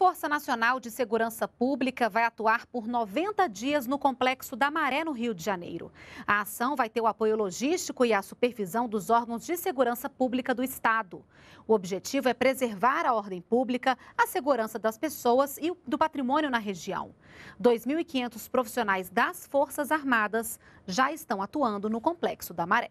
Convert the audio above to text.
Força Nacional de Segurança Pública vai atuar por 90 dias no Complexo da Maré, no Rio de Janeiro. A ação vai ter o apoio logístico e a supervisão dos órgãos de segurança pública do Estado. O objetivo é preservar a ordem pública, a segurança das pessoas e do patrimônio na região. 2.500 profissionais das Forças Armadas já estão atuando no Complexo da Maré.